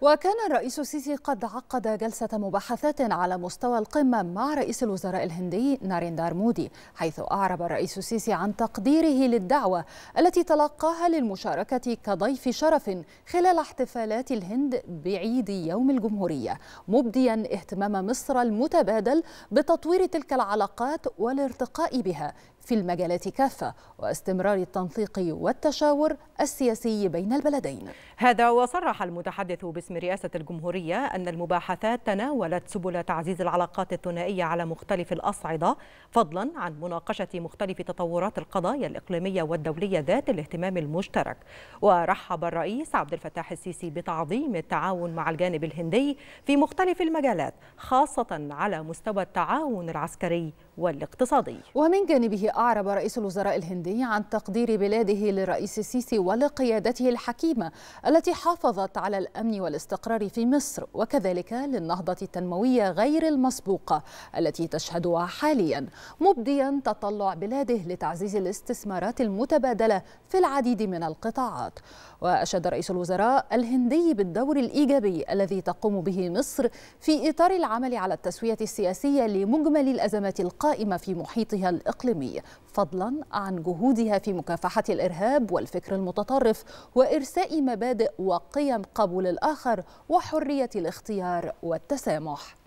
وكان الرئيس السيسي قد عقد جلسة مباحثات على مستوى القمة مع رئيس الوزراء الهندي ناريندار مودي حيث أعرب الرئيس السيسي عن تقديره للدعوة التي تلقاها للمشاركة كضيف شرف خلال احتفالات الهند بعيد يوم الجمهورية مبديا اهتمام مصر المتبادل بتطوير تلك العلاقات والارتقاء بها في المجالات كافة واستمرار التنسيق والتشاور السياسي بين البلدين هذا وصرح المتحدث باسم رئاسة الجمهورية أن المباحثات تناولت سبل تعزيز العلاقات الثنائية على مختلف الأصعدة فضلا عن مناقشة مختلف تطورات القضايا الإقليمية والدولية ذات الاهتمام المشترك ورحب الرئيس عبد الفتاح السيسي بتعظيم التعاون مع الجانب الهندي في مختلف المجالات خاصة على مستوى التعاون العسكري والاقتصادي ومن جانبه أعرب رئيس الوزراء الهندي عن تقدير بلاده للرئيس السيسي ولقيادته الحكيمة التي حافظت على الأمن والاستقرار في مصر وكذلك للنهضة التنموية غير المسبوقة التي تشهدها حاليا مبديا تطلع بلاده لتعزيز الاستثمارات المتبادلة في العديد من القطاعات وأشاد رئيس الوزراء الهندي بالدور الإيجابي الذي تقوم به مصر في إطار العمل على التسوية السياسية لمجمل الأزمات القائمة في محيطها الإقليمي فضلا عن جهودها في مكافحة الإرهاب والفكر المتطرف وإرساء مبادئ وقيم قبول الآخر وحرية الاختيار والتسامح